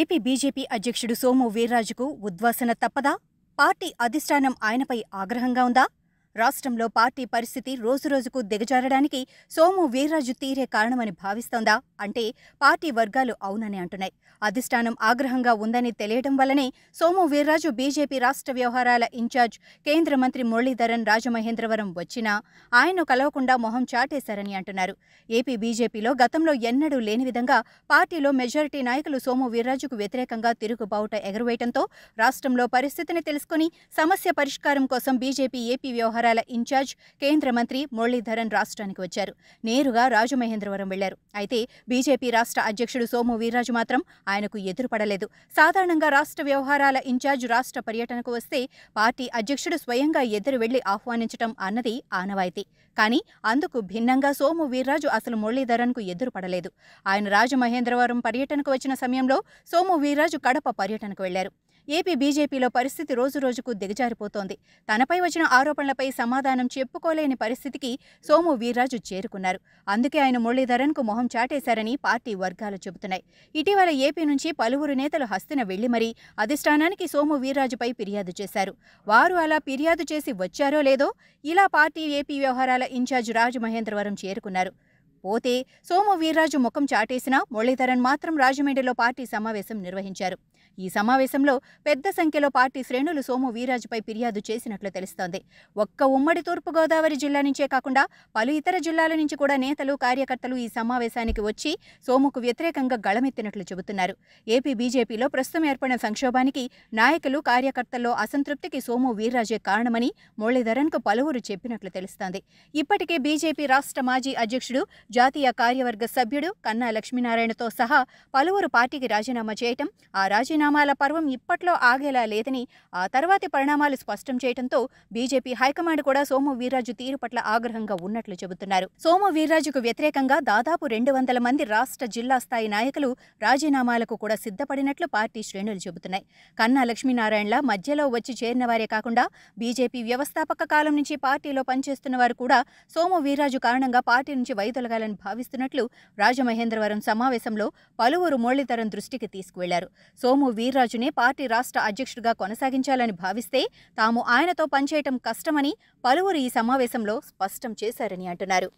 AP BJP అధ్యక్షుడు సోము వీర్రాజుకు ఉద్వాసన తప్పదా పార్టీ అధిష్టానం ఆయనపై ఆగ్రహంగా ఉందా రాష్ట్రంలో పార్టీ పరిస్థితి రోజురోజుకు దిగజారడానికి సోము వీర్రాజు తీరే కారణమని భావిస్తోందా అంటే పార్టీ వర్గాలు అవునని అంటున్నాయి అధిష్టానం ఆగ్రహంగా ఉందని తెలియడం వల్లనే సోము వీర్రాజు బీజేపీ రాష్ట్ర వ్యవహారాల ఇన్ఛార్జ్ కేంద్ర మంత్రి మురళీధరన్ రాజమహేంద్రవరం వచ్చినా ఆయన్ను కలవకుండా మొహం చాటేశారని అంటున్నారు ఏపీ బీజేపీలో గతంలో ఎన్నడూ లేని విధంగా పార్టీలో మెజారిటీ నాయకులు సోము వీర్రాజుకు వ్యతిరేకంగా తిరుగుబావుట ఎగరవేయడంతో రాష్ట్రంలో పరిస్థితిని తెలుసుకుని సమస్య పరిష్కారం కోసం బీజేపీ ఏపీ వ్యవహార వ్యవహారాల ఇన్ఛార్జ్ కేంద్ర మంత్రి మురళీధరన్ రాష్ట్రానికి వచ్చారు నేరుగా రాజమహేంద్రవరం వెళ్లారు అయితే బీజేపీ రాష్ట్ర అధ్యక్షుడు సోము వీర్రాజు మాత్రం ఆయనకు ఎదురుపడలేదు సాధారణంగా రాష్ట్ర వ్యవహారాల ఇన్ఛార్జ్ రాష్ట్ర పర్యటనకు వస్తే పార్టీ అధ్యక్షుడు స్వయంగా ఎదురు వెళ్లి ఆహ్వానించడం అన్నది ఆనవాయితీ కానీ అందుకు భిన్నంగా సోము వీర్రాజు అసలు మురళీధరన్కు ఎదురుపడలేదు ఆయన రాజమహేంద్రవరం పర్యటనకు వచ్చిన సమయంలో సోము వీర్రాజు కడప పర్యటనకు వెళ్లారు ఏపీ బీజేపీలో పరిస్థితి రోజురోజుకు దిగజారిపోతోంది తనపై వచ్చిన ఆరోపణలపై సమాధానం చెప్పుకోలేని పరిస్థితికి సోము వీర్రాజు చేరుకున్నారు అందుకే ఆయన మురళీధరన్కు మొహం చాటేశారని పార్టీ వర్గాలు చెబుతున్నాయి ఇటీవల ఏపీ నుంచి పలువురు నేతలు హస్తిన వెళ్లి మరీ అధిష్టానానికి సోము వీర్రాజుపై ఫిర్యాదు చేశారు వారు అలా ఫిర్యాదు చేసి వచ్చారో లేదో ఇలా పార్టీ ఏపీ వ్యవహారాల ఇన్ఛార్జ్ రాజు మహేంద్రవరం చేరుకున్నారు పోతే సోము వీర్రాజు ముఖం చాటేసినా మురళీధరన్ మాత్రం రాజమండ్రిలో పార్టీ సమావేశం నిర్వహించారు ఈ సమావేశంలో పెద్ద సంఖ్యలో పార్టీ శ్రేణులు సోము వీరాజుపై ఫిర్యాదు చేసినట్లు తెలుస్తోంది ఒక్క ఉమ్మడి తూర్పుగోదావరి జిల్లా నుంచే కాకుండా పలు ఇతర జిల్లాల నుంచి కూడా నేతలు కార్యకర్తలు ఈ సమావేశానికి వచ్చి సోముకు వ్యతిరేకంగా గళమెత్తినట్లు చెబుతున్నారు ఏపీ బీజేపీలో ప్రస్తుతం ఏర్పడిన సంక్షోభానికి నాయకులు కార్యకర్తల్లో అసంతృప్తికి సోము వీర్రాజే కారణమని మురళీధరన్కు పలువురు చెప్పినట్లు తెలుస్తోంది ఇప్పటికే బీజేపీ రాష్ట్ర మాజీ అధ్యక్షుడు జాతీయ కార్యవర్గ సభ్యుడు కన్నా లక్ష్మీనారాయణతో సహా పలువురు పార్టీకి రాజీనామా చేయటం ఆ రాజీనామాల పర్వం ఇప్పట్లో ఆగేలా లేదని ఆ తర్వాతి పరిణామాలు స్పష్టం చేయడంతో బీజేపీ హైకమాండ్ కూడా సోము వీర్రాజు తీరు పట్ల ఆగ్రహంగా ఉన్నట్లు చెబుతున్నారు సోము వీర్రాజుకు వ్యతిరేకంగా దాదాపు రెండు వందల మంది రాష్ట్ర జిల్లా స్థాయి నాయకులు రాజీనామాలకు కూడా సిద్ధపడినట్లు పార్టీ శ్రేణులు చెబుతున్నాయి కన్నా లక్ష్మీనారాయణల మధ్యలో వచ్చి చేరిన వారే కాకుండా బీజేపీ వ్యవస్థాపక కాలం నుంచి పార్టీలో పనిచేస్తున్న వారు కూడా సోము వీర్రాజు కారణంగా పార్టీ నుంచి వైదొలగాలని అందించాలని భావిస్తున్నట్లు రాజమహేంద్రవరం సమావేశంలో పలువురు మురళీధరం దృష్టికి తీసుకువెళ్లారు సోము వీర్రాజునే పార్టీ రాష్ట్ర అధ్యక్షుడిగా కొనసాగించాలని భావిస్తే తాము ఆయనతో పనిచేయటం కష్టమని పలువురు ఈ సమావేశంలో స్పష్టం చేశారని అంటున్నారు